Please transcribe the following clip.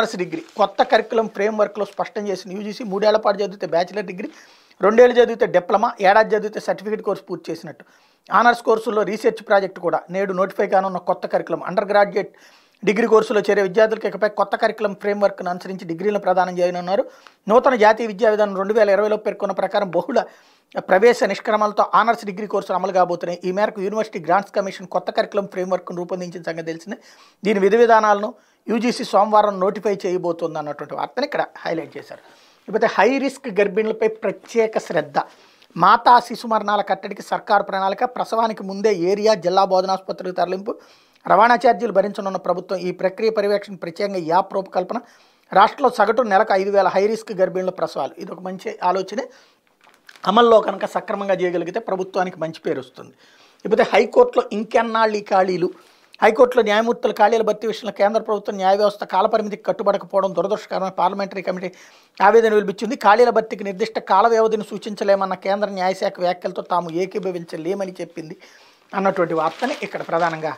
honours degree కొత్త curriculum ఫ్రేమ్వర్క్లో స్పష్టం చేసిన యూజీసీ మూడేళ్ల పాటు చదివితే బ్యాచిలర్ డిగ్రీ రెండేళ్ళు చదివితే డిప్లొమా ఏడాది చదివితే సర్టిఫికేట్ కోర్సు పూర్తి చేసినట్టు ఆనర్స్ కోర్సుల్లో రీసెర్చ్ ప్రాజెక్ట్ కూడా నేడు నోటిఫై కానున్న కొత్త కరికులం అండర్ గ్రాడ్యుయేట్ డిగ్రీ కోర్సులో చేరే విద్యార్థులకు ఇకపై కొత్త కరికులం ఫ్రేమ్వర్క్ను అనుసరించి డిగ్రీలను ప్రదానం చేయనున్నారు నూతన జాతీయ విద్యా విధానం రెండు వేల ఇరవైలో పేర్కొన్న ప్రకారం బహుళ ప్రవేశ నిష్క్రమాలతో ఆనర్స్ డిగ్రీ కోర్సులు అమలు కాబోతున్నాయి ఈ మేరకు యూనివర్సిటీ గ్రాంట్స్ కమిషన్ కొత్త కరికులం ఫ్రేమ్వర్క్ను రూపొందించిన సంగతి తెలిసింది దీని విధి విధానాలను యూజీసీ సోమవారం నోటిఫై చేయబోతుంది అన్నటువంటి వార్తను ఇక్కడ హైలైట్ చేశారు లేకపోతే హై రిస్క్ గర్భిణులపై ప్రత్యేక శ్రద్ధ మాతా శిశు మరణాల కట్టడికి సర్కారు ప్రణాళిక ప్రసవానికి ముందే ఏరియా జిల్లా బోధనాసుపత్రికి తరలింపు రవాణా ఛార్జీలు భరించనున్న ప్రభుత్వం ఈ ప్రక్రియ పర్యవేక్షణ ప్రత్యేకంగా యాప్ రూపకల్పన రాష్ట్రంలో సగటు నెలకు ఐదు వేల హై రిస్క్ గర్భిణుల ప్రసవాలు ఇది ఒక మంచి ఆలోచనే అమల్లో కనుక సక్రమంగా చేయగలిగితే ప్రభుత్వానికి మంచి పేరు వస్తుంది ఇకపోతే హైకోర్టులో ఇంకెన్నాళ్ళు ఈ ఖాళీలు హైకోర్టులో న్యాయమూర్తుల ఖాళీల భర్తీ విషయంలో కేంద్ర ప్రభుత్వం న్యాయ వ్యవస్థ కాలపరిమితికి కట్టుబడకపోవడం దురదృష్టకరమని పార్లమెంటరీ కమిటీ ఆవేదన వెలిపించింది ఖాళీల భర్తీకి నిర్దిష్ట కాల వ్యవధిని సూచించలేమన్న కేంద్ర న్యాయశాఖ వ్యాఖ్యలతో తాము ఏకీభవించలేమని చెప్పింది అన్నటువంటి వార్తని ఇక్కడ ప్రధానంగా